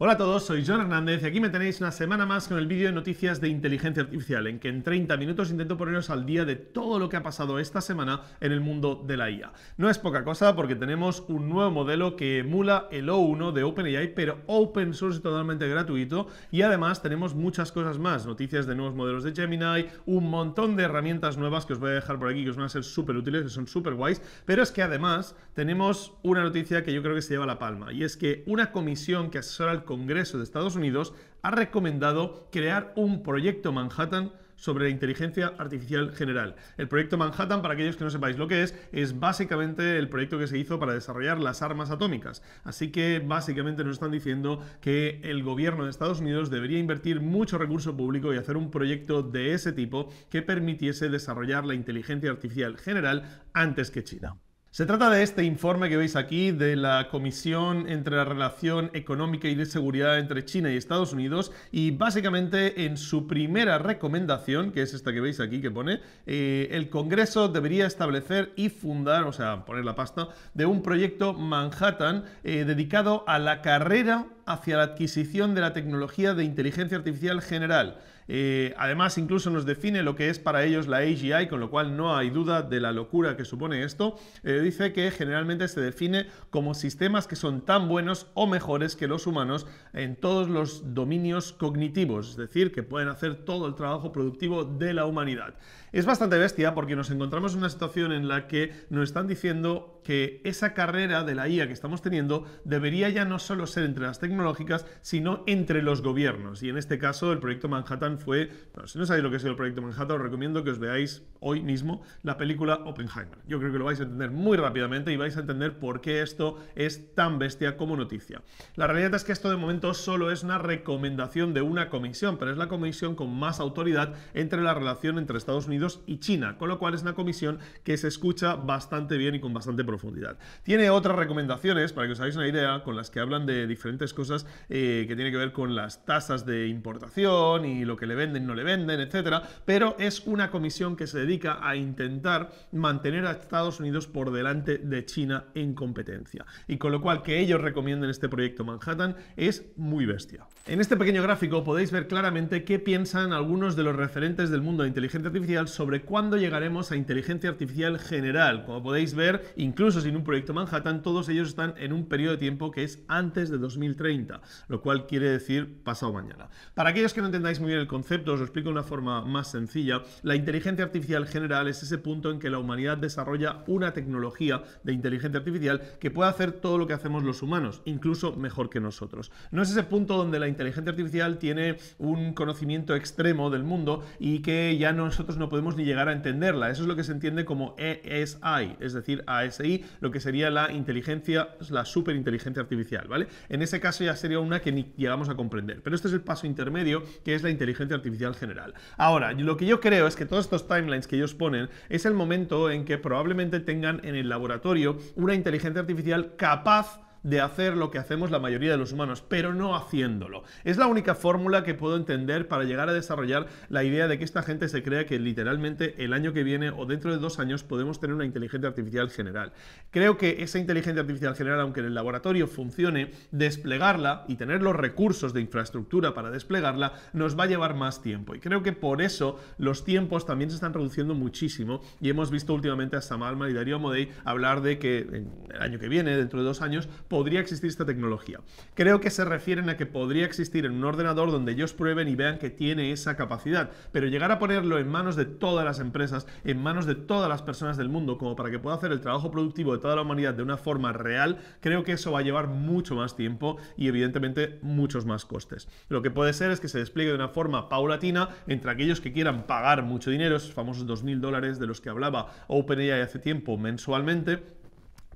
Hola a todos, soy John Hernández y aquí me tenéis una semana más con el vídeo de noticias de inteligencia artificial, en que en 30 minutos intento poneros al día de todo lo que ha pasado esta semana en el mundo de la IA. No es poca cosa porque tenemos un nuevo modelo que emula el O1 de OpenAI, pero open source y totalmente gratuito, y además tenemos muchas cosas más, noticias de nuevos modelos de Gemini, un montón de herramientas nuevas que os voy a dejar por aquí que os van a ser súper útiles, que son súper guays, pero es que además tenemos una noticia que yo creo que se lleva la palma, y es que una comisión que asesora al Congreso de Estados Unidos ha recomendado crear un proyecto Manhattan sobre la inteligencia artificial general. El proyecto Manhattan, para aquellos que no sepáis lo que es, es básicamente el proyecto que se hizo para desarrollar las armas atómicas. Así que básicamente nos están diciendo que el gobierno de Estados Unidos debería invertir mucho recurso público y hacer un proyecto de ese tipo que permitiese desarrollar la inteligencia artificial general antes que China. Se trata de este informe que veis aquí de la Comisión entre la Relación Económica y de Seguridad entre China y Estados Unidos y básicamente en su primera recomendación, que es esta que veis aquí que pone, eh, el Congreso debería establecer y fundar, o sea, poner la pasta, de un proyecto Manhattan eh, dedicado a la carrera hacia la adquisición de la tecnología de inteligencia artificial general. Eh, además, incluso nos define lo que es para ellos la AGI, con lo cual no hay duda de la locura que supone esto. Eh, dice que generalmente se define como sistemas que son tan buenos o mejores que los humanos en todos los dominios cognitivos, es decir, que pueden hacer todo el trabajo productivo de la humanidad. Es bastante bestia porque nos encontramos en una situación en la que nos están diciendo que esa carrera de la IA que estamos teniendo debería ya no solo ser entre las tecnológicas, sino entre los gobiernos. Y en este caso el proyecto Manhattan fue, si no sabéis lo que es el proyecto Manhattan, os recomiendo que os veáis hoy mismo la película Oppenheimer. Yo creo que lo vais a entender muy rápidamente y vais a entender por qué esto es tan bestia como noticia. La realidad es que esto de momento solo es una recomendación de una comisión, pero es la comisión con más autoridad entre la relación entre Estados Unidos y China, con lo cual es una comisión que se escucha bastante bien y con bastante profundidad profundidad. Tiene otras recomendaciones, para que os hagáis una idea, con las que hablan de diferentes cosas eh, que tiene que ver con las tasas de importación y lo que le venden, no le venden, etcétera, pero es una comisión que se dedica a intentar mantener a Estados Unidos por delante de China en competencia. Y con lo cual que ellos recomienden este proyecto Manhattan es muy bestia. En este pequeño gráfico podéis ver claramente qué piensan algunos de los referentes del mundo de inteligencia artificial sobre cuándo llegaremos a inteligencia artificial general. Como podéis ver, incluso incluso sin un proyecto Manhattan, todos ellos están en un periodo de tiempo que es antes de 2030, lo cual quiere decir pasado mañana. Para aquellos que no entendáis muy bien el concepto, os lo explico de una forma más sencilla. La inteligencia artificial general es ese punto en que la humanidad desarrolla una tecnología de inteligencia artificial que puede hacer todo lo que hacemos los humanos, incluso mejor que nosotros. No es ese punto donde la inteligencia artificial tiene un conocimiento extremo del mundo y que ya nosotros no podemos ni llegar a entenderla. Eso es lo que se entiende como ESI, es decir, ASI lo que sería la inteligencia, la superinteligencia artificial, ¿vale? En ese caso ya sería una que ni llegamos a comprender, pero este es el paso intermedio que es la inteligencia artificial general. Ahora, lo que yo creo es que todos estos timelines que ellos ponen es el momento en que probablemente tengan en el laboratorio una inteligencia artificial capaz de hacer lo que hacemos la mayoría de los humanos, pero no haciéndolo. Es la única fórmula que puedo entender para llegar a desarrollar la idea de que esta gente se crea que literalmente el año que viene o dentro de dos años podemos tener una inteligencia artificial general. Creo que esa inteligencia artificial general, aunque en el laboratorio funcione, desplegarla y tener los recursos de infraestructura para desplegarla nos va a llevar más tiempo. Y creo que por eso los tiempos también se están reduciendo muchísimo y hemos visto últimamente a Samalma y Darío Amodei hablar de que el año que viene, dentro de dos años, podría existir esta tecnología. Creo que se refieren a que podría existir en un ordenador donde ellos prueben y vean que tiene esa capacidad, pero llegar a ponerlo en manos de todas las empresas, en manos de todas las personas del mundo, como para que pueda hacer el trabajo productivo de toda la humanidad de una forma real, creo que eso va a llevar mucho más tiempo y evidentemente muchos más costes. Lo que puede ser es que se despliegue de una forma paulatina entre aquellos que quieran pagar mucho dinero, esos famosos 2.000 dólares de los que hablaba OpenAI hace tiempo mensualmente,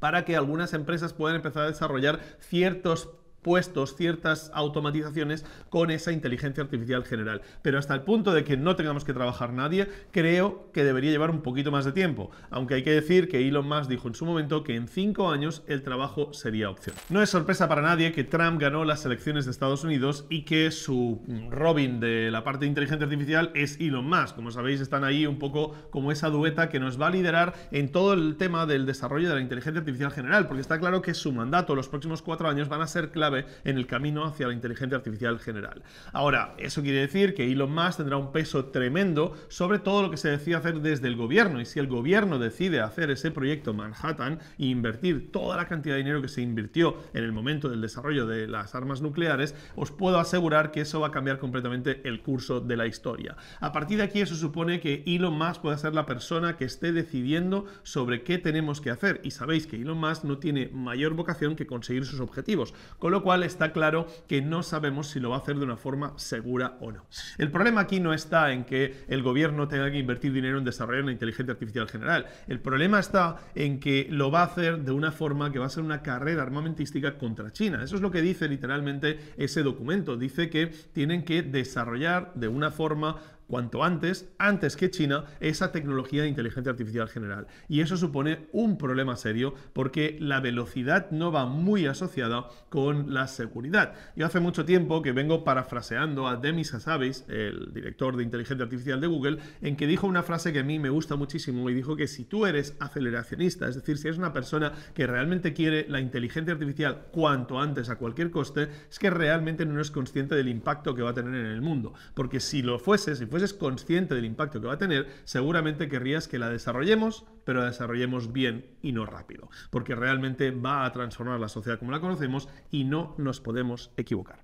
para que algunas empresas puedan empezar a desarrollar ciertos puestos ciertas automatizaciones con esa inteligencia artificial general. Pero hasta el punto de que no tengamos que trabajar nadie, creo que debería llevar un poquito más de tiempo. Aunque hay que decir que Elon Musk dijo en su momento que en cinco años el trabajo sería opción. No es sorpresa para nadie que Trump ganó las elecciones de Estados Unidos y que su mm, Robin de la parte de inteligencia artificial es Elon Musk. Como sabéis, están ahí un poco como esa dueta que nos va a liderar en todo el tema del desarrollo de la inteligencia artificial general, porque está claro que su mandato los próximos cuatro años van a ser clave en el camino hacia la inteligencia artificial general. Ahora, eso quiere decir que Elon Musk tendrá un peso tremendo sobre todo lo que se decide hacer desde el gobierno. Y si el gobierno decide hacer ese proyecto Manhattan e invertir toda la cantidad de dinero que se invirtió en el momento del desarrollo de las armas nucleares, os puedo asegurar que eso va a cambiar completamente el curso de la historia. A partir de aquí eso supone que Elon Musk puede ser la persona que esté decidiendo sobre qué tenemos que hacer. Y sabéis que Elon Musk no tiene mayor vocación que conseguir sus objetivos. Con lo cual está claro que no sabemos si lo va a hacer de una forma segura o no. El problema aquí no está en que el gobierno tenga que invertir dinero en desarrollar una inteligencia artificial general. El problema está en que lo va a hacer de una forma que va a ser una carrera armamentística contra China. Eso es lo que dice literalmente ese documento. Dice que tienen que desarrollar de una forma cuanto antes, antes que China, esa tecnología de inteligencia artificial general. Y eso supone un problema serio porque la velocidad no va muy asociada con la seguridad. Yo hace mucho tiempo que vengo parafraseando a Demis Hassabis, el director de inteligencia artificial de Google, en que dijo una frase que a mí me gusta muchísimo y dijo que si tú eres aceleracionista, es decir, si eres una persona que realmente quiere la inteligencia artificial cuanto antes a cualquier coste, es que realmente no es consciente del impacto que va a tener en el mundo. Porque si lo fuese, si fuese es consciente del impacto que va a tener, seguramente querrías que la desarrollemos, pero la desarrollemos bien y no rápido, porque realmente va a transformar la sociedad como la conocemos y no nos podemos equivocar.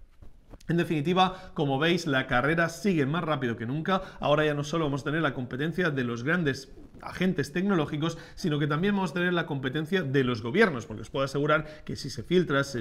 En definitiva, como veis, la carrera sigue más rápido que nunca. Ahora ya no solo vamos a tener la competencia de los grandes agentes tecnológicos, sino que también vamos a tener la competencia de los gobiernos, porque os puedo asegurar que si se filtra, se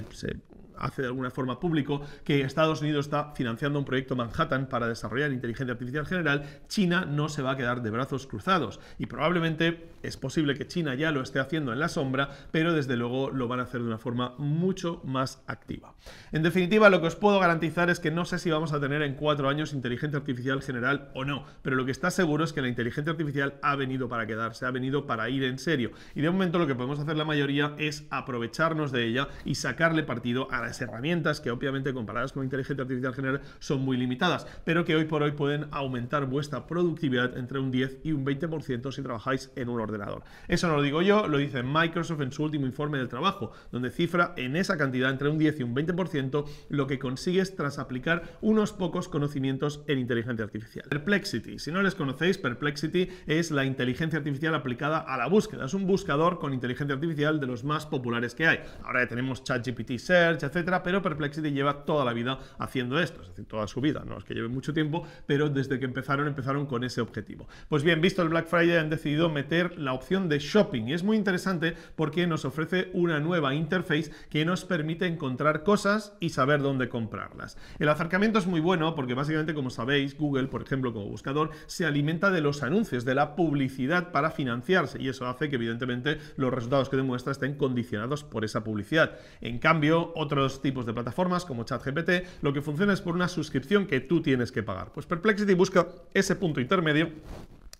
hace de alguna forma público que Estados Unidos está financiando un proyecto Manhattan para desarrollar inteligencia artificial general, China no se va a quedar de brazos cruzados. Y probablemente es posible que China ya lo esté haciendo en la sombra, pero desde luego lo van a hacer de una forma mucho más activa. En definitiva, lo que os puedo garantizar es que no sé si vamos a tener en cuatro años inteligencia artificial general o no, pero lo que está seguro es que la inteligencia artificial ha venido para quedarse, ha venido para ir en serio. Y de momento lo que podemos hacer la mayoría es aprovecharnos de ella y sacarle partido a la herramientas que obviamente comparadas con inteligencia artificial general son muy limitadas, pero que hoy por hoy pueden aumentar vuestra productividad entre un 10 y un 20% si trabajáis en un ordenador. Eso no lo digo yo, lo dice Microsoft en su último informe del trabajo, donde cifra en esa cantidad entre un 10 y un 20% lo que consigues tras aplicar unos pocos conocimientos en inteligencia artificial. Perplexity, si no les conocéis, Perplexity es la inteligencia artificial aplicada a la búsqueda, es un buscador con inteligencia artificial de los más populares que hay. Ahora ya tenemos ChatGPT Search, etc pero Perplexity lleva toda la vida haciendo esto, es decir, toda su vida, no es que lleve mucho tiempo, pero desde que empezaron, empezaron con ese objetivo. Pues bien, visto el Black Friday, han decidido meter la opción de shopping y es muy interesante porque nos ofrece una nueva interface que nos permite encontrar cosas y saber dónde comprarlas. El acercamiento es muy bueno porque básicamente, como sabéis, Google, por ejemplo, como buscador, se alimenta de los anuncios, de la publicidad para financiarse y eso hace que evidentemente los resultados que demuestra estén condicionados por esa publicidad. En cambio, otro tipos de plataformas como ChatGPT, lo que funciona es por una suscripción que tú tienes que pagar. Pues Perplexity busca ese punto intermedio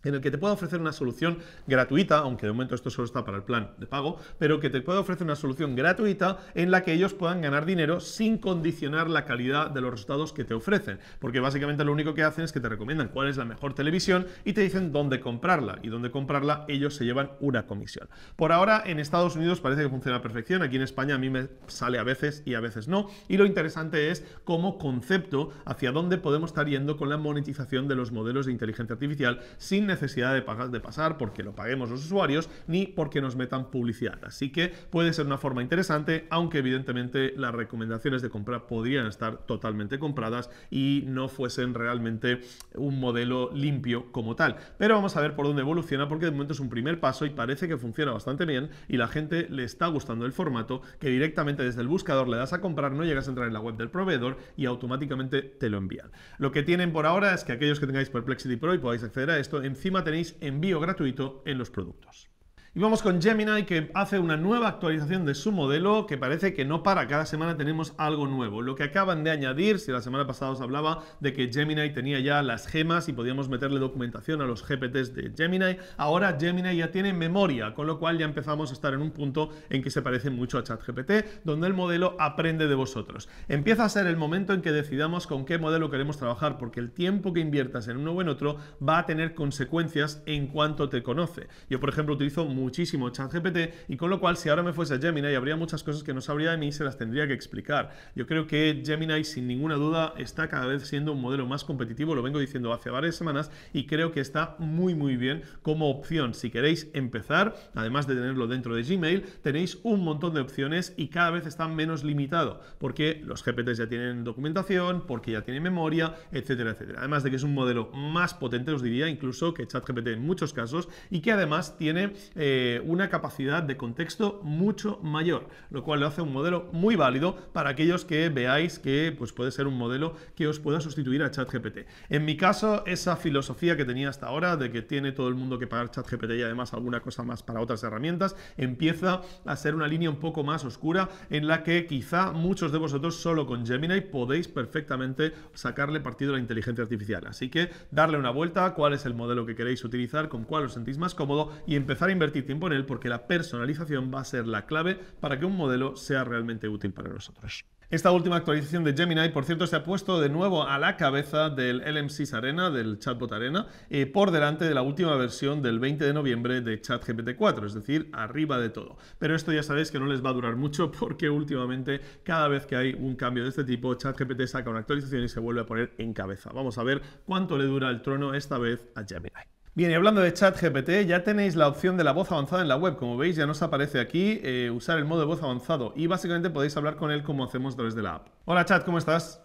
en el que te pueda ofrecer una solución gratuita, aunque de momento esto solo está para el plan de pago, pero que te pueda ofrecer una solución gratuita en la que ellos puedan ganar dinero sin condicionar la calidad de los resultados que te ofrecen. Porque básicamente lo único que hacen es que te recomiendan cuál es la mejor televisión y te dicen dónde comprarla. Y dónde comprarla ellos se llevan una comisión. Por ahora en Estados Unidos parece que funciona a perfección, aquí en España a mí me sale a veces y a veces no. Y lo interesante es como concepto hacia dónde podemos estar yendo con la monetización de los modelos de inteligencia artificial sin necesidad de, pagar, de pasar porque lo paguemos los usuarios ni porque nos metan publicidad. Así que puede ser una forma interesante, aunque evidentemente las recomendaciones de compra podrían estar totalmente compradas y no fuesen realmente un modelo limpio como tal. Pero vamos a ver por dónde evoluciona porque de momento es un primer paso y parece que funciona bastante bien y la gente le está gustando el formato que directamente desde el buscador le das a comprar, no llegas a entrar en la web del proveedor y automáticamente te lo envían. Lo que tienen por ahora es que aquellos que tengáis Perplexity Pro y podáis acceder a esto, encima tenéis envío gratuito en los productos. Y vamos con Gemini que hace una nueva actualización de su modelo que parece que no para, cada semana tenemos algo nuevo. Lo que acaban de añadir, si la semana pasada os hablaba de que Gemini tenía ya las gemas y podíamos meterle documentación a los GPTs de Gemini, ahora Gemini ya tiene memoria, con lo cual ya empezamos a estar en un punto en que se parece mucho a ChatGPT, donde el modelo aprende de vosotros. Empieza a ser el momento en que decidamos con qué modelo queremos trabajar, porque el tiempo que inviertas en uno o en otro va a tener consecuencias en cuanto te conoce. Yo, por ejemplo, utilizo muchísimo ChatGPT y con lo cual si ahora me fuese a Gemini habría muchas cosas que no sabría de mí se las tendría que explicar. Yo creo que Gemini sin ninguna duda está cada vez siendo un modelo más competitivo, lo vengo diciendo hace varias semanas y creo que está muy muy bien como opción. Si queréis empezar, además de tenerlo dentro de Gmail, tenéis un montón de opciones y cada vez está menos limitado porque los GPTs ya tienen documentación, porque ya tienen memoria, etcétera, etcétera. Además de que es un modelo más potente, os diría incluso que ChatGPT en muchos casos y que además tiene... Eh, eh, una capacidad de contexto mucho mayor, lo cual lo hace un modelo muy válido para aquellos que veáis que pues, puede ser un modelo que os pueda sustituir a ChatGPT. En mi caso, esa filosofía que tenía hasta ahora de que tiene todo el mundo que pagar ChatGPT y además alguna cosa más para otras herramientas, empieza a ser una línea un poco más oscura en la que quizá muchos de vosotros solo con Gemini podéis perfectamente sacarle partido a la inteligencia artificial. Así que darle una vuelta, cuál es el modelo que queréis utilizar, con cuál os sentís más cómodo y empezar a invertir tiempo en él porque la personalización va a ser la clave para que un modelo sea realmente útil para nosotros. Esta última actualización de Gemini, por cierto, se ha puesto de nuevo a la cabeza del LM6 Arena, del chatbot Arena, eh, por delante de la última versión del 20 de noviembre de ChatGPT 4, es decir, arriba de todo. Pero esto ya sabéis que no les va a durar mucho porque últimamente cada vez que hay un cambio de este tipo, ChatGPT saca una actualización y se vuelve a poner en cabeza. Vamos a ver cuánto le dura el trono esta vez a Gemini. Bien, y hablando de ChatGPT, ya tenéis la opción de la voz avanzada en la web. Como veis, ya nos aparece aquí eh, usar el modo de voz avanzado y básicamente podéis hablar con él como hacemos desde la app. Hola, Chat, ¿cómo estás?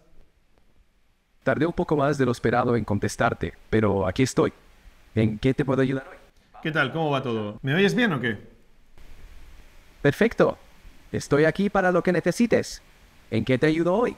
Tardé un poco más de lo esperado en contestarte, pero aquí estoy. ¿En qué te puedo ayudar hoy? ¿Qué tal? ¿Cómo va todo? ¿Me oyes bien o qué? Perfecto. Estoy aquí para lo que necesites. ¿En qué te ayudo hoy?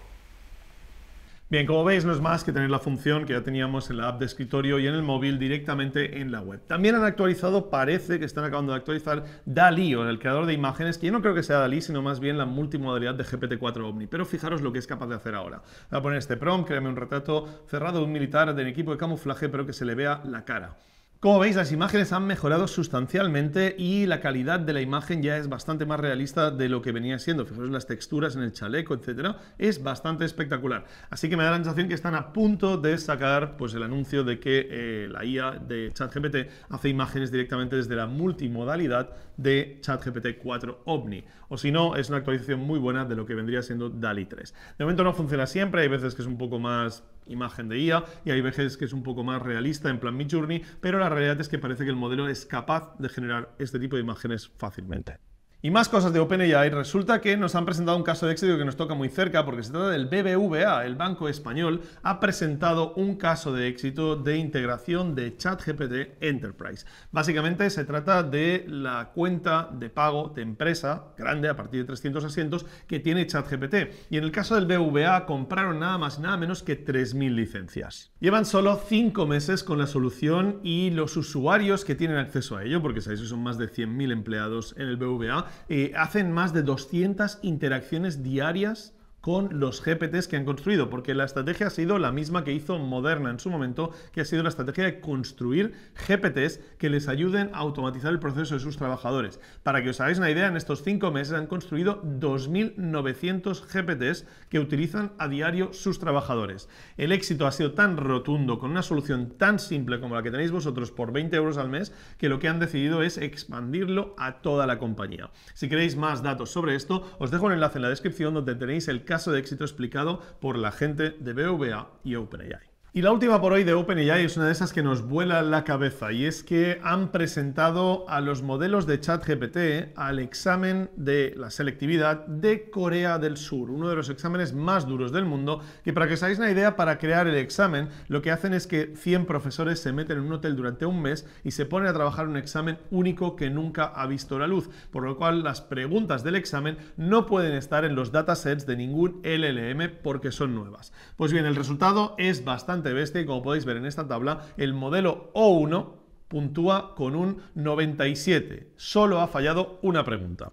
Bien, como veis, no es más que tener la función que ya teníamos en la app de escritorio y en el móvil directamente en la web. También han actualizado, parece que están acabando de actualizar DALI, o el creador de imágenes, que yo no creo que sea Dalí, sino más bien la multimodalidad de GPT-4 Omni. Pero fijaros lo que es capaz de hacer ahora. Voy a poner este prompt, créame un retrato cerrado de un militar del equipo de camuflaje, pero que se le vea la cara. Como veis, las imágenes han mejorado sustancialmente y la calidad de la imagen ya es bastante más realista de lo que venía siendo. Fijaros las texturas en el chaleco, etcétera, es bastante espectacular. Así que me da la sensación que están a punto de sacar pues, el anuncio de que eh, la IA de ChatGPT hace imágenes directamente desde la multimodalidad de ChatGPT 4 OVNI. O si no, es una actualización muy buena de lo que vendría siendo DALI 3. De momento no funciona siempre, hay veces que es un poco más imagen de IA y hay veces que es un poco más realista en plan mid-journey, pero la realidad es que parece que el modelo es capaz de generar este tipo de imágenes fácilmente. Y más cosas de OpenAI. Resulta que nos han presentado un caso de éxito que nos toca muy cerca porque se trata del BBVA, el banco español, ha presentado un caso de éxito de integración de ChatGPT Enterprise. Básicamente se trata de la cuenta de pago de empresa grande a partir de 300 asientos que tiene ChatGPT. Y en el caso del BBVA compraron nada más y nada menos que 3.000 licencias. Llevan solo 5 meses con la solución y los usuarios que tienen acceso a ello, porque sabéis que son más de 100.000 empleados en el BBVA, eh, hacen más de 200 interacciones diarias con los GPTs que han construido, porque la estrategia ha sido la misma que hizo Moderna en su momento, que ha sido la estrategia de construir GPTs que les ayuden a automatizar el proceso de sus trabajadores. Para que os hagáis una idea, en estos cinco meses han construido 2.900 GPTs que utilizan a diario sus trabajadores. El éxito ha sido tan rotundo, con una solución tan simple como la que tenéis vosotros por 20 euros al mes, que lo que han decidido es expandirlo a toda la compañía. Si queréis más datos sobre esto, os dejo un enlace en la descripción donde tenéis el caso caso de éxito explicado por la gente de BVA y OpenAI. Y la última por hoy de OpenAI es una de esas que nos vuela la cabeza y es que han presentado a los modelos de ChatGPT al examen de la selectividad de Corea del Sur, uno de los exámenes más duros del mundo, que para que os hagáis una idea, para crear el examen lo que hacen es que 100 profesores se meten en un hotel durante un mes y se ponen a trabajar un examen único que nunca ha visto la luz, por lo cual las preguntas del examen no pueden estar en los datasets de ningún LLM porque son nuevas. Pues bien, el resultado es bastante bastante bestia y como podéis ver en esta tabla, el modelo O1 puntúa con un 97. Solo ha fallado una pregunta.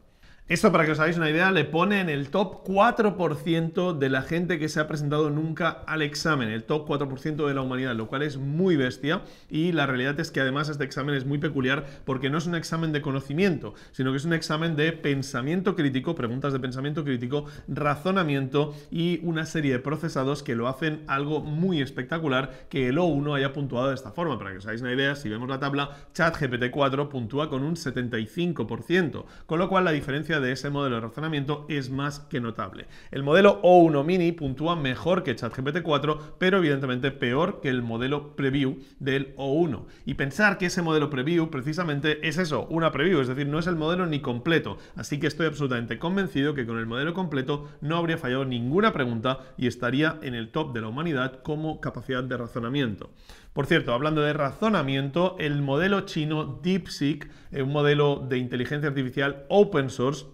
Esto, para que os hagáis una idea, le pone en el top 4% de la gente que se ha presentado nunca al examen, el top 4% de la humanidad, lo cual es muy bestia y la realidad es que además este examen es muy peculiar porque no es un examen de conocimiento, sino que es un examen de pensamiento crítico, preguntas de pensamiento crítico, razonamiento y una serie de procesados que lo hacen algo muy espectacular que el O1 haya puntuado de esta forma. Para que os hagáis una idea, si vemos la tabla, ChatGPT 4 puntúa con un 75%, con lo cual la diferencia de de ese modelo de razonamiento es más que notable. El modelo O1 Mini puntúa mejor que ChatGPT 4, pero evidentemente peor que el modelo preview del O1. Y pensar que ese modelo preview precisamente es eso, una preview, es decir, no es el modelo ni completo. Así que estoy absolutamente convencido que con el modelo completo no habría fallado ninguna pregunta y estaría en el top de la humanidad como capacidad de razonamiento. Por cierto, hablando de razonamiento, el modelo chino DeepSeek, eh, un modelo de inteligencia artificial open source,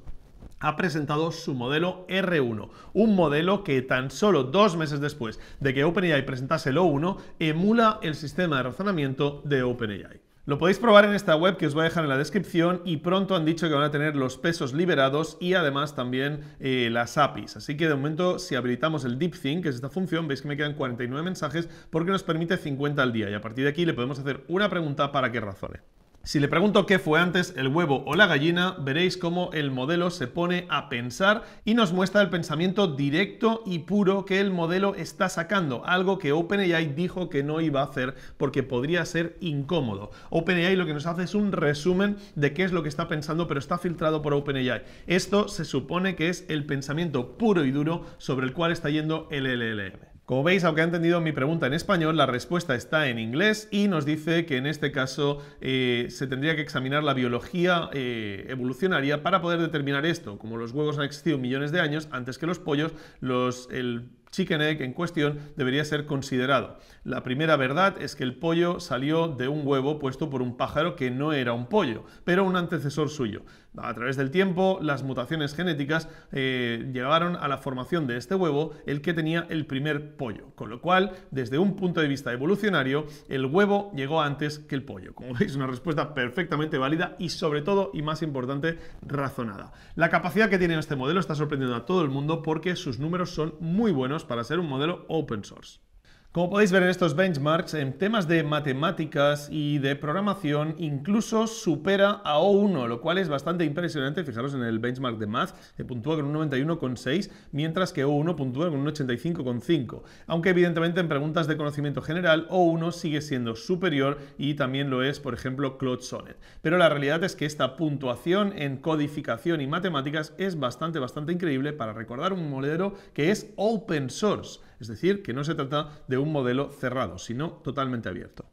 ha presentado su modelo R1, un modelo que tan solo dos meses después de que OpenAI presentase el O1, emula el sistema de razonamiento de OpenAI. Lo podéis probar en esta web que os voy a dejar en la descripción y pronto han dicho que van a tener los pesos liberados y además también eh, las APIs. Así que de momento si habilitamos el deep Think, que es esta función, veis que me quedan 49 mensajes porque nos permite 50 al día y a partir de aquí le podemos hacer una pregunta para que razone. Si le pregunto qué fue antes, el huevo o la gallina, veréis cómo el modelo se pone a pensar y nos muestra el pensamiento directo y puro que el modelo está sacando, algo que OpenAI dijo que no iba a hacer porque podría ser incómodo. OpenAI lo que nos hace es un resumen de qué es lo que está pensando, pero está filtrado por OpenAI. Esto se supone que es el pensamiento puro y duro sobre el cual está yendo el LLM. Como veis, aunque ha entendido mi pregunta en español, la respuesta está en inglés y nos dice que en este caso eh, se tendría que examinar la biología eh, evolucionaria para poder determinar esto. Como los huevos han existido millones de años, antes que los pollos, los, el chicken egg en cuestión debería ser considerado. La primera verdad es que el pollo salió de un huevo puesto por un pájaro que no era un pollo, pero un antecesor suyo. A través del tiempo, las mutaciones genéticas eh, llevaron a la formación de este huevo, el que tenía el primer pollo. Con lo cual, desde un punto de vista evolucionario, el huevo llegó antes que el pollo. Como veis, una respuesta perfectamente válida y sobre todo, y más importante, razonada. La capacidad que tiene este modelo está sorprendiendo a todo el mundo porque sus números son muy buenos para ser un modelo open source. Como podéis ver en estos benchmarks, en temas de matemáticas y de programación, incluso supera a O1, lo cual es bastante impresionante. Fijaros en el benchmark de Math, que puntúa con un 91,6, mientras que O1 puntúa con un 85,5. Aunque evidentemente en preguntas de conocimiento general, O1 sigue siendo superior y también lo es, por ejemplo, Claude Sonnet. Pero la realidad es que esta puntuación en codificación y matemáticas es bastante, bastante increíble para recordar un modelo que es open source es decir, que no se trata de un modelo cerrado, sino totalmente abierto.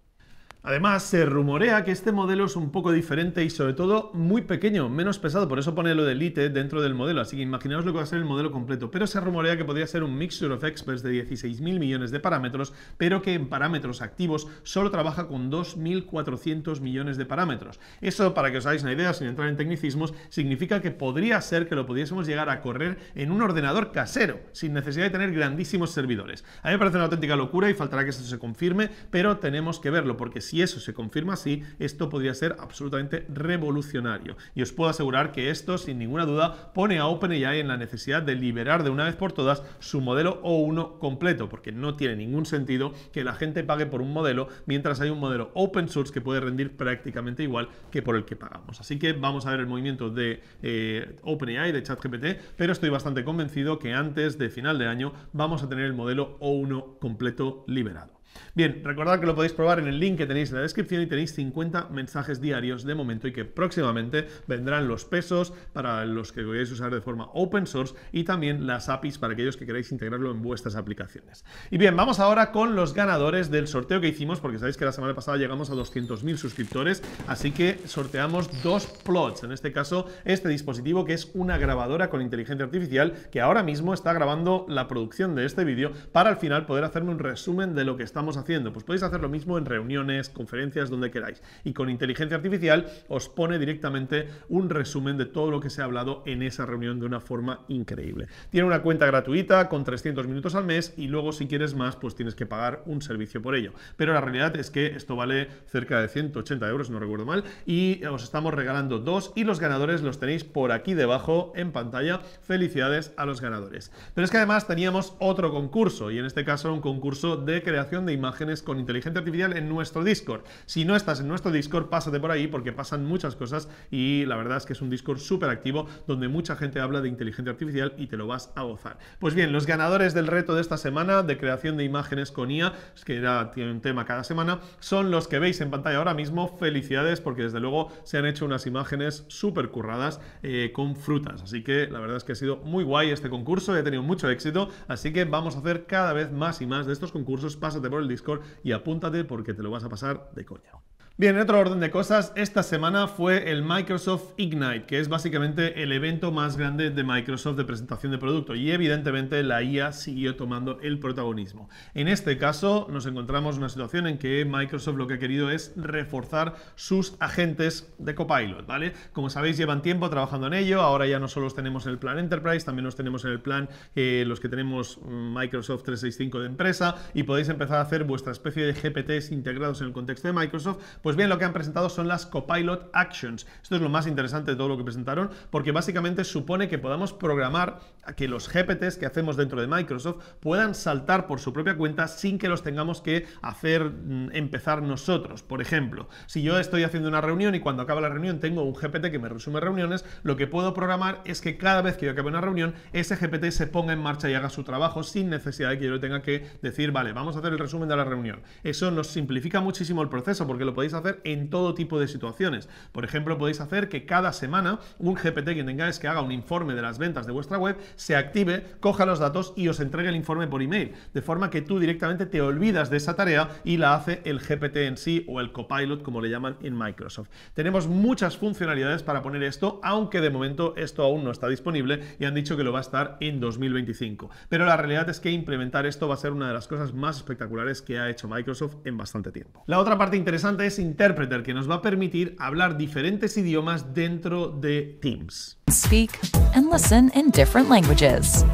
Además, se rumorea que este modelo es un poco diferente y sobre todo muy pequeño, menos pesado, por eso pone lo de Elite dentro del modelo, así que imaginaos lo que va a ser el modelo completo. Pero se rumorea que podría ser un Mixture of Experts de 16.000 millones de parámetros, pero que en parámetros activos solo trabaja con 2.400 millones de parámetros. Eso, para que os hagáis una idea, sin entrar en tecnicismos, significa que podría ser que lo pudiésemos llegar a correr en un ordenador casero, sin necesidad de tener grandísimos servidores. A mí me parece una auténtica locura y faltará que esto se confirme, pero tenemos que verlo, porque si y eso se confirma así, esto podría ser absolutamente revolucionario. Y os puedo asegurar que esto, sin ninguna duda, pone a OpenAI en la necesidad de liberar de una vez por todas su modelo O1 completo, porque no tiene ningún sentido que la gente pague por un modelo mientras hay un modelo open source que puede rendir prácticamente igual que por el que pagamos. Así que vamos a ver el movimiento de eh, OpenAI, de ChatGPT, pero estoy bastante convencido que antes de final de año vamos a tener el modelo O1 completo liberado. Bien, recordad que lo podéis probar en el link que tenéis en la descripción y tenéis 50 mensajes diarios de momento y que próximamente vendrán los pesos para los que queréis usar de forma open source y también las APIs para aquellos que queráis integrarlo en vuestras aplicaciones. Y bien, vamos ahora con los ganadores del sorteo que hicimos porque sabéis que la semana pasada llegamos a 200.000 suscriptores, así que sorteamos dos plots, en este caso este dispositivo que es una grabadora con inteligencia artificial que ahora mismo está grabando la producción de este vídeo para al final poder hacerme un resumen de lo que estamos haciendo. Pues podéis hacer lo mismo en reuniones, conferencias, donde queráis. Y con inteligencia artificial os pone directamente un resumen de todo lo que se ha hablado en esa reunión de una forma increíble. Tiene una cuenta gratuita con 300 minutos al mes y luego si quieres más pues tienes que pagar un servicio por ello. Pero la realidad es que esto vale cerca de 180 euros, no recuerdo mal, y os estamos regalando dos y los ganadores los tenéis por aquí debajo en pantalla. Felicidades a los ganadores. Pero es que además teníamos otro concurso y en este caso un concurso de creación de imágenes con inteligencia artificial en nuestro Discord. Si no estás en nuestro Discord, pásate por ahí porque pasan muchas cosas y la verdad es que es un Discord súper activo donde mucha gente habla de inteligencia artificial y te lo vas a gozar. Pues bien, los ganadores del reto de esta semana de creación de imágenes con IA, que era tiene un tema cada semana, son los que veis en pantalla ahora mismo. Felicidades porque desde luego se han hecho unas imágenes súper curradas eh, con frutas. Así que la verdad es que ha sido muy guay este concurso, y ha tenido mucho éxito, así que vamos a hacer cada vez más y más de estos concursos. Pásate por el Discord y apúntate porque te lo vas a pasar de coña. Bien, en otro orden de cosas, esta semana fue el Microsoft Ignite, que es básicamente el evento más grande de Microsoft de presentación de producto y evidentemente la IA siguió tomando el protagonismo. En este caso nos encontramos en una situación en que Microsoft lo que ha querido es reforzar sus agentes de Copilot, ¿vale? Como sabéis llevan tiempo trabajando en ello, ahora ya no solo los tenemos en el plan Enterprise, también los tenemos en el plan eh, los que tenemos Microsoft 365 de empresa y podéis empezar a hacer vuestra especie de GPTs integrados en el contexto de Microsoft pues bien, lo que han presentado son las Copilot Actions. Esto es lo más interesante de todo lo que presentaron, porque básicamente supone que podamos programar que los GPTs que hacemos dentro de Microsoft puedan saltar por su propia cuenta sin que los tengamos que hacer mm, empezar nosotros. Por ejemplo, si yo estoy haciendo una reunión y cuando acaba la reunión tengo un GPT que me resume reuniones, lo que puedo programar es que cada vez que yo acabe una reunión, ese GPT se ponga en marcha y haga su trabajo sin necesidad de que yo le tenga que decir, vale, vamos a hacer el resumen de la reunión. Eso nos simplifica muchísimo el proceso porque lo podéis hacer en todo tipo de situaciones. Por ejemplo, podéis hacer que cada semana un GPT que tengáis que haga un informe de las ventas de vuestra web se active, coja los datos y os entregue el informe por email, de forma que tú directamente te olvidas de esa tarea y la hace el GPT en sí o el copilot como le llaman en Microsoft. Tenemos muchas funcionalidades para poner esto, aunque de momento esto aún no está disponible y han dicho que lo va a estar en 2025. Pero la realidad es que implementar esto va a ser una de las cosas más espectaculares que ha hecho Microsoft en bastante tiempo. La otra parte interesante es Interpreter que nos va a permitir hablar diferentes idiomas dentro de Teams. Speak and listen in different languages.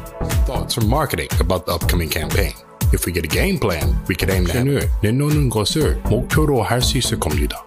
Thoughts from marketing about the upcoming campaign. If we get a game plan, we could aim at. 목표로 할 있을 겁니다.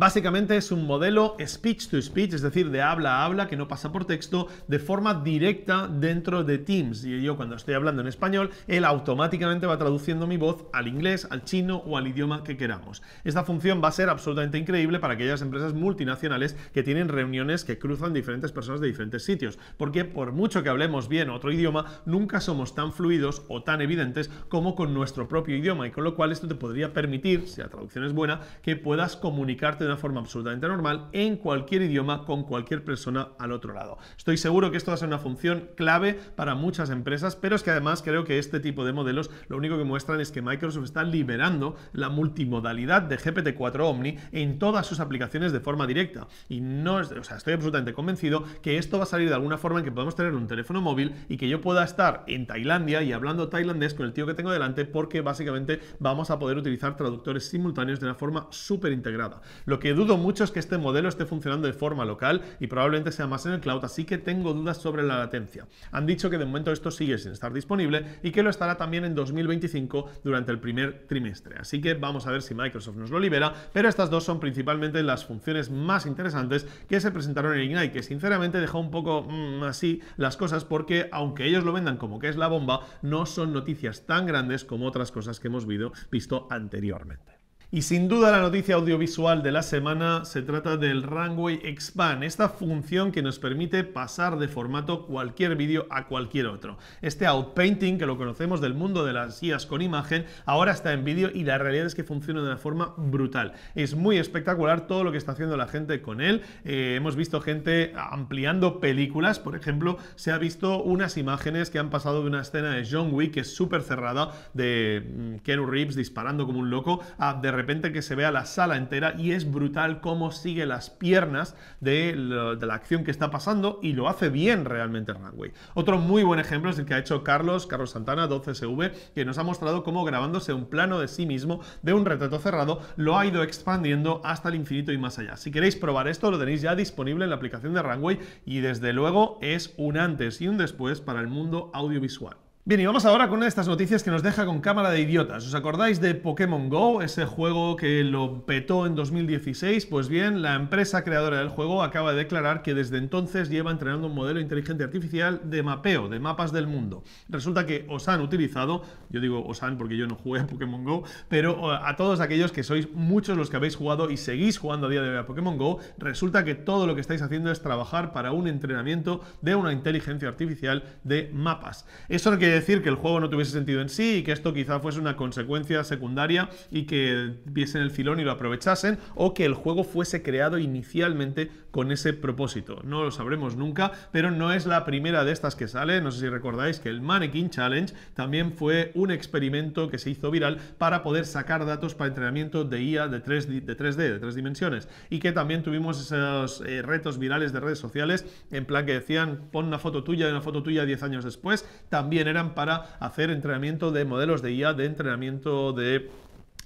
Básicamente es un modelo speech to speech, es decir, de habla a habla, que no pasa por texto, de forma directa dentro de Teams. Y yo cuando estoy hablando en español, él automáticamente va traduciendo mi voz al inglés, al chino o al idioma que queramos. Esta función va a ser absolutamente increíble para aquellas empresas multinacionales que tienen reuniones que cruzan diferentes personas de diferentes sitios. Porque por mucho que hablemos bien otro idioma, nunca somos tan fluidos o tan evidentes como con nuestro propio idioma. Y con lo cual esto te podría permitir, si la traducción es buena, que puedas comunicarte una forma absolutamente normal en cualquier idioma con cualquier persona al otro lado. Estoy seguro que esto va a ser una función clave para muchas empresas, pero es que además creo que este tipo de modelos lo único que muestran es que Microsoft está liberando la multimodalidad de GPT-4 Omni en todas sus aplicaciones de forma directa. Y no, o sea, estoy absolutamente convencido que esto va a salir de alguna forma en que podemos tener un teléfono móvil y que yo pueda estar en Tailandia y hablando tailandés con el tío que tengo delante porque básicamente vamos a poder utilizar traductores simultáneos de una forma súper integrada. Lo que dudo mucho es que este modelo esté funcionando de forma local y probablemente sea más en el cloud, así que tengo dudas sobre la latencia. Han dicho que de momento esto sigue sin estar disponible y que lo estará también en 2025 durante el primer trimestre. Así que vamos a ver si Microsoft nos lo libera, pero estas dos son principalmente las funciones más interesantes que se presentaron en Ignite, que sinceramente dejó un poco mm, así las cosas porque aunque ellos lo vendan como que es la bomba, no son noticias tan grandes como otras cosas que hemos visto anteriormente. Y sin duda la noticia audiovisual de la semana se trata del Runway Expand, esta función que nos permite pasar de formato cualquier vídeo a cualquier otro. Este outpainting que lo conocemos del mundo de las guías con imagen, ahora está en vídeo y la realidad es que funciona de una forma brutal. Es muy espectacular todo lo que está haciendo la gente con él. Eh, hemos visto gente ampliando películas, por ejemplo, se ha visto unas imágenes que han pasado de una escena de John Wick que es súper cerrada, de mm, Ken Reeves disparando como un loco, a repente que se vea la sala entera y es brutal cómo sigue las piernas de, la acción que está pasando y lo hace bien realmente Runway. Otro muy buen ejemplo es el que ha hecho Carlos, Carlos Santana, 12SV, que nos ha mostrado cómo grabándose un plano de sí mismo, de un retrato cerrado, lo ha ido expandiendo hasta el infinito y más allá. Si queréis probar esto, lo tenéis ya disponible en la aplicación de Runway y desde luego es un antes y un después para el mundo audiovisual. Bien, y vamos ahora con una de estas noticias que nos deja con cámara de idiotas. ¿Os acordáis de Pokémon Go, ese juego que lo petó en 2016? Pues bien, la empresa creadora del juego acaba de declarar que desde entonces lleva entrenando un modelo inteligente artificial de mapeo, de mapas del mundo. Resulta que os han utilizado, yo digo os han porque yo no jugué a Pokémon Go, pero eh, a todos aquellos que sois muchos los que habéis jugado y seguís jugando a día de hoy a Pokémon Go, resulta que todo lo que estáis haciendo es trabajar para un entrenamiento de una inteligencia artificial de mapas. Eso que decir que el juego no tuviese sentido en sí y que esto quizá fuese una consecuencia secundaria y que viesen el filón y lo aprovechasen o que el juego fuese creado inicialmente con ese propósito. No lo sabremos nunca, pero no es la primera de estas que sale. No sé si recordáis que el Mannequin Challenge también fue un experimento que se hizo viral para poder sacar datos para entrenamiento de IA de 3D, de, 3D, de tres dimensiones y que también tuvimos esos eh, retos virales de redes sociales en plan que decían pon una foto tuya y una foto tuya 10 años después. También era para hacer entrenamiento de modelos de IA, de entrenamiento de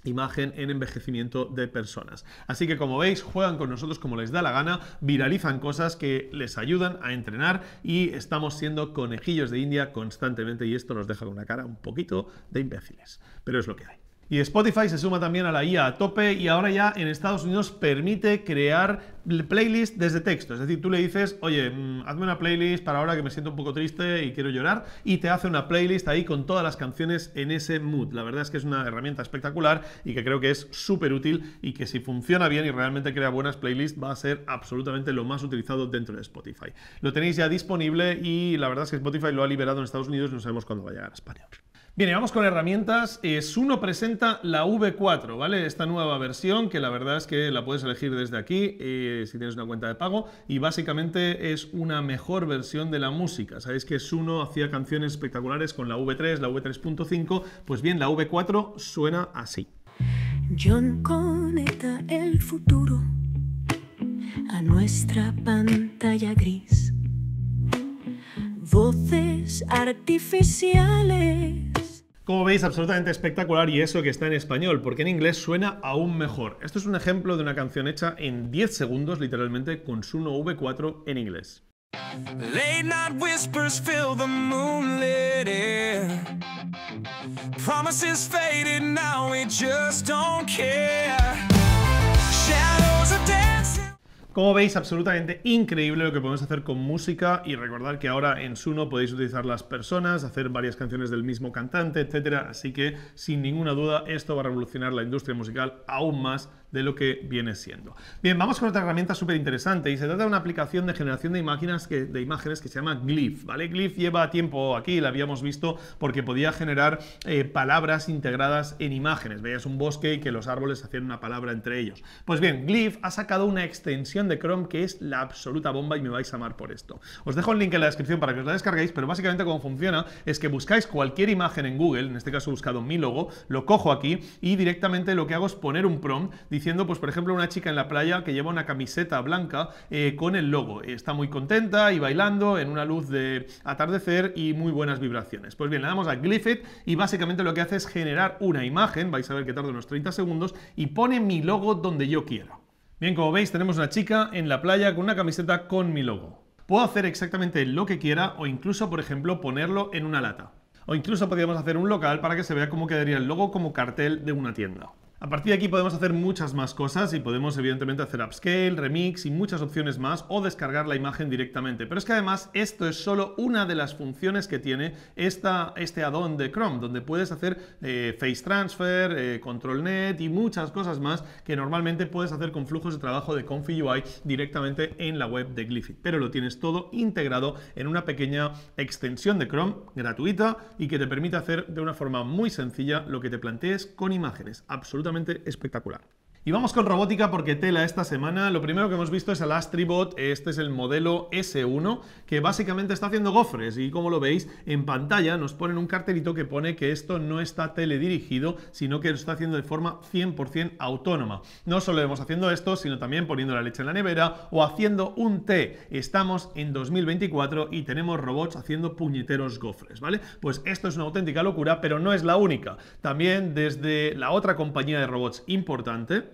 imagen en envejecimiento de personas. Así que como veis, juegan con nosotros como les da la gana, viralizan cosas que les ayudan a entrenar y estamos siendo conejillos de India constantemente y esto nos deja con una cara un poquito de imbéciles, pero es lo que hay. Y Spotify se suma también a la IA a tope y ahora ya en Estados Unidos permite crear playlist desde texto. Es decir, tú le dices, oye, mm, hazme una playlist para ahora que me siento un poco triste y quiero llorar, y te hace una playlist ahí con todas las canciones en ese mood. La verdad es que es una herramienta espectacular y que creo que es súper útil y que si funciona bien y realmente crea buenas playlists va a ser absolutamente lo más utilizado dentro de Spotify. Lo tenéis ya disponible y la verdad es que Spotify lo ha liberado en Estados Unidos y no sabemos cuándo va a llegar a España. Bien, vamos con herramientas. Suno presenta la V4, ¿vale? Esta nueva versión que la verdad es que la puedes elegir desde aquí eh, si tienes una cuenta de pago y básicamente es una mejor versión de la música. Sabéis que Suno hacía canciones espectaculares con la V3, la V3.5, pues bien, la V4 suena así. John conecta el futuro a nuestra pantalla gris. Voces artificiales como veis, absolutamente espectacular y eso que está en español, porque en inglés suena aún mejor. Esto es un ejemplo de una canción hecha en 10 segundos, literalmente, con Suno V4 en inglés. Late night whispers fill the moonlit air. Promises faded, now we just don't care. Shadows are como veis, absolutamente increíble lo que podemos hacer con música y recordar que ahora en Suno podéis utilizar las personas, hacer varias canciones del mismo cantante, etcétera. Así que, sin ninguna duda, esto va a revolucionar la industria musical aún más de lo que viene siendo. Bien, vamos con otra herramienta súper interesante y se trata de una aplicación de generación de imágenes, que, de imágenes que se llama Glyph. ¿vale? Glyph lleva tiempo aquí, la habíamos visto, porque podía generar eh, palabras integradas en imágenes. Veías un bosque y que los árboles hacían una palabra entre ellos. Pues bien, Glyph ha sacado una extensión de Chrome que es la absoluta bomba y me vais a amar por esto. Os dejo el link en la descripción para que os la descarguéis, pero básicamente cómo funciona es que buscáis cualquier imagen en Google, en este caso he buscado mi logo, lo cojo aquí y directamente lo que hago es poner un prompt diciendo, pues por ejemplo, una chica en la playa que lleva una camiseta blanca eh, con el logo. Está muy contenta y bailando en una luz de atardecer y muy buenas vibraciones. Pues bien, le damos a glyphit y básicamente lo que hace es generar una imagen, vais a ver que tarda unos 30 segundos, y pone mi logo donde yo quiera. Bien, como veis, tenemos una chica en la playa con una camiseta con mi logo. Puedo hacer exactamente lo que quiera o incluso, por ejemplo, ponerlo en una lata. O incluso podríamos hacer un local para que se vea cómo quedaría el logo como cartel de una tienda. A partir de aquí podemos hacer muchas más cosas y podemos evidentemente hacer upscale, remix y muchas opciones más o descargar la imagen directamente. Pero es que además esto es solo una de las funciones que tiene esta, este add-on de Chrome, donde puedes hacer eh, face transfer, eh, control net y muchas cosas más que normalmente puedes hacer con flujos de trabajo de Config directamente en la web de Glyphic. Pero lo tienes todo integrado en una pequeña extensión de Chrome gratuita y que te permite hacer de una forma muy sencilla lo que te plantees con imágenes. Absolutamente espectacular. Y vamos con robótica porque tela esta semana. Lo primero que hemos visto es el Astribot. Este es el modelo S1 que básicamente está haciendo gofres. Y como lo veis en pantalla nos ponen un cartelito que pone que esto no está teledirigido, sino que lo está haciendo de forma 100% autónoma. No solo vemos haciendo esto, sino también poniendo la leche en la nevera o haciendo un té. Estamos en 2024 y tenemos robots haciendo puñeteros gofres, ¿vale? Pues esto es una auténtica locura, pero no es la única. También desde la otra compañía de robots importante,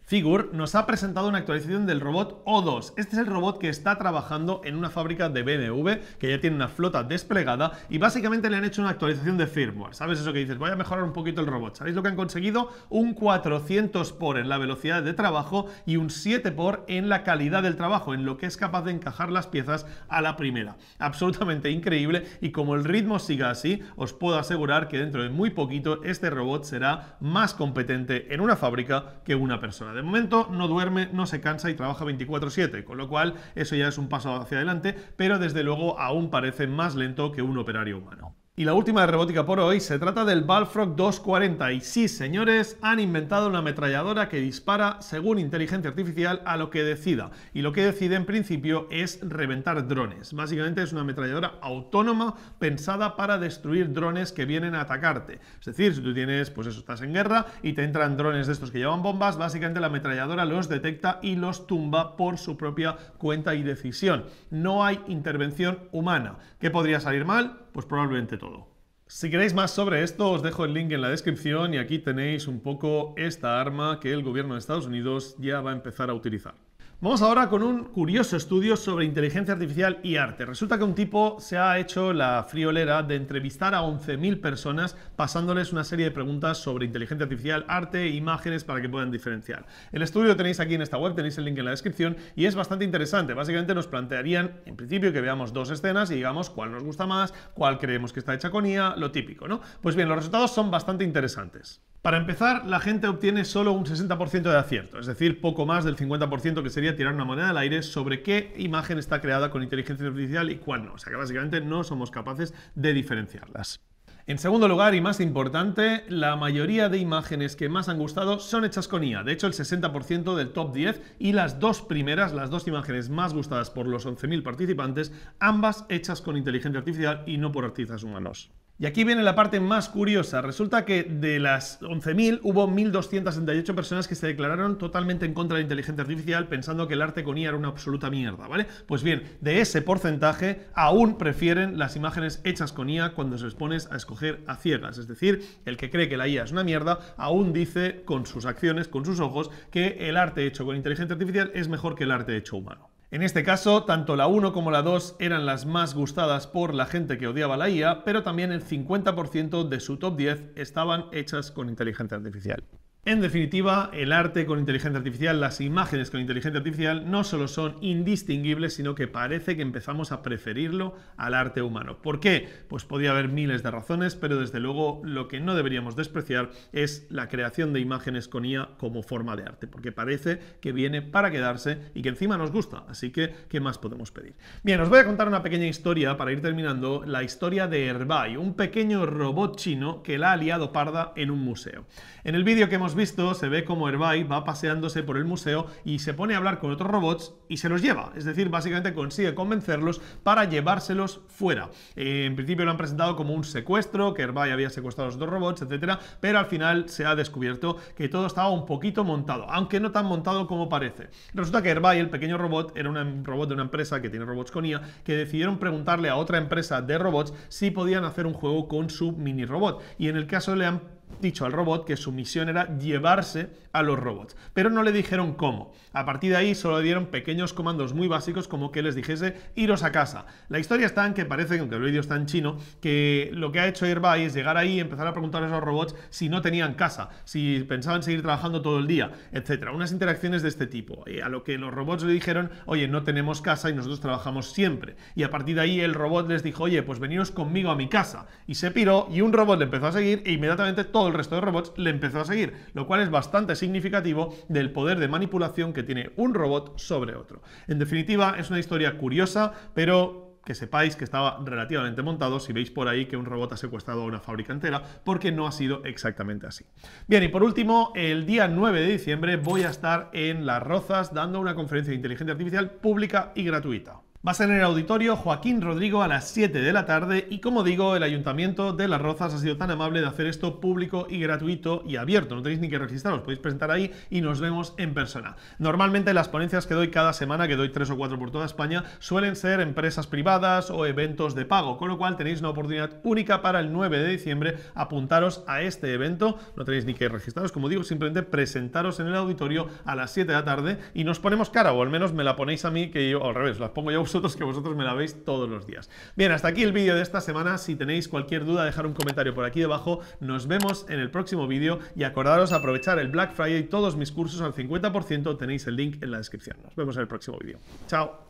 Figur nos ha presentado una actualización del robot O2. Este es el robot que está trabajando en una fábrica de BMW que ya tiene una flota desplegada y básicamente le han hecho una actualización de firmware. ¿Sabes eso que dices? Voy a mejorar un poquito el robot. ¿Sabéis lo que han conseguido? Un 400 por en la velocidad de trabajo y un 7 por en la calidad del trabajo, en lo que es capaz de encajar las piezas a la primera. Absolutamente increíble y como el ritmo siga así, os puedo asegurar que dentro de muy poquito este robot será más competente en una fábrica que una persona. De momento no duerme, no se cansa y trabaja 24/7, con lo cual eso ya es un paso hacia adelante, pero desde luego aún parece más lento que un operario humano. Y la última de robótica por hoy se trata del Balfrog 240. Y sí, señores, han inventado una ametralladora que dispara según inteligencia artificial a lo que decida. Y lo que decide en principio es reventar drones. Básicamente es una ametralladora autónoma pensada para destruir drones que vienen a atacarte. Es decir, si tú tienes, pues eso, estás en guerra y te entran drones de estos que llevan bombas, básicamente la ametralladora los detecta y los tumba por su propia cuenta y decisión. No hay intervención humana. ¿Qué podría salir mal? pues probablemente todo. Si queréis más sobre esto, os dejo el link en la descripción y aquí tenéis un poco esta arma que el gobierno de Estados Unidos ya va a empezar a utilizar. Vamos ahora con un curioso estudio sobre inteligencia artificial y arte. Resulta que un tipo se ha hecho la friolera de entrevistar a 11.000 personas pasándoles una serie de preguntas sobre inteligencia artificial, arte, e imágenes para que puedan diferenciar. El estudio tenéis aquí en esta web, tenéis el link en la descripción y es bastante interesante. Básicamente nos plantearían, en principio, que veamos dos escenas y digamos cuál nos gusta más, cuál creemos que está hecha con IA, lo típico, ¿no? Pues bien, los resultados son bastante interesantes. Para empezar, la gente obtiene solo un 60% de acierto, es decir, poco más del 50% que sería tirar una moneda al aire sobre qué imagen está creada con inteligencia artificial y cuál no. O sea que básicamente no somos capaces de diferenciarlas. En segundo lugar, y más importante, la mayoría de imágenes que más han gustado son hechas con IA. De hecho, el 60% del top 10 y las dos primeras, las dos imágenes más gustadas por los 11.000 participantes, ambas hechas con inteligencia artificial y no por artistas humanos. Y aquí viene la parte más curiosa. Resulta que de las 11.000 hubo 1.268 personas que se declararon totalmente en contra de la inteligencia artificial pensando que el arte con IA era una absoluta mierda, ¿vale? Pues bien, de ese porcentaje aún prefieren las imágenes hechas con IA cuando se les pones a escoger a ciegas. Es decir, el que cree que la IA es una mierda aún dice con sus acciones, con sus ojos, que el arte hecho con inteligencia artificial es mejor que el arte hecho humano. En este caso, tanto la 1 como la 2 eran las más gustadas por la gente que odiaba la IA, pero también el 50% de su top 10 estaban hechas con inteligencia artificial. En definitiva, el arte con inteligencia artificial, las imágenes con inteligencia artificial, no solo son indistinguibles, sino que parece que empezamos a preferirlo al arte humano. ¿Por qué? Pues podría haber miles de razones, pero desde luego lo que no deberíamos despreciar es la creación de imágenes con IA como forma de arte, porque parece que viene para quedarse y que encima nos gusta. Así que, ¿qué más podemos pedir? Bien, os voy a contar una pequeña historia para ir terminando, la historia de Herbai, un pequeño robot chino que la ha liado parda en un museo. En el vídeo que hemos visto, se ve como Hervai va paseándose por el museo y se pone a hablar con otros robots y se los lleva. Es decir, básicamente consigue convencerlos para llevárselos fuera. Eh, en principio lo han presentado como un secuestro, que Hervai había secuestrado a los dos robots, etcétera, pero al final se ha descubierto que todo estaba un poquito montado, aunque no tan montado como parece. Resulta que Herbai, el pequeño robot, era un em, robot de una empresa que tiene robots con IA, que decidieron preguntarle a otra empresa de robots si podían hacer un juego con su mini robot. Y en el caso le han dicho al robot que su misión era llevarse a los robots, pero no le dijeron cómo. A partir de ahí solo le dieron pequeños comandos muy básicos como que les dijese iros a casa. La historia está en que parece, aunque el vídeo está en chino, que lo que ha hecho AirBuy es llegar ahí y empezar a preguntarles a los robots si no tenían casa, si pensaban seguir trabajando todo el día, etcétera. Unas interacciones de este tipo, eh, a lo que los robots le dijeron, oye, no tenemos casa y nosotros trabajamos siempre. Y a partir de ahí el robot les dijo, oye, pues veniros conmigo a mi casa. Y se piró y un robot le empezó a seguir e inmediatamente todo el resto de robots le empezó a seguir, lo cual es bastante significativo del poder de manipulación que tiene un robot sobre otro. En definitiva, es una historia curiosa, pero que sepáis que estaba relativamente montado si veis por ahí que un robot ha secuestrado a una fábrica entera, porque no ha sido exactamente así. Bien, y por último, el día 9 de diciembre voy a estar en Las Rozas dando una conferencia de inteligencia artificial pública y gratuita. Va a ser en el auditorio Joaquín Rodrigo a las 7 de la tarde y como digo, el Ayuntamiento de Las Rozas ha sido tan amable de hacer esto público y gratuito y abierto. No tenéis ni que registraros, podéis presentar ahí y nos vemos en persona. Normalmente las ponencias que doy cada semana, que doy tres o cuatro por toda España, suelen ser empresas privadas o eventos de pago, con lo cual tenéis una oportunidad única para el 9 de diciembre apuntaros a este evento. No tenéis ni que registraros, como digo, simplemente presentaros en el auditorio a las 7 de la tarde y nos ponemos cara, o al menos me la ponéis a mí, que yo al revés, las pongo yo que vosotros me la veis todos los días. Bien, hasta aquí el vídeo de esta semana. Si tenéis cualquier duda, dejar un comentario por aquí debajo. Nos vemos en el próximo vídeo y acordaros aprovechar el Black Friday. Todos mis cursos al 50% tenéis el link en la descripción. Nos vemos en el próximo vídeo. Chao.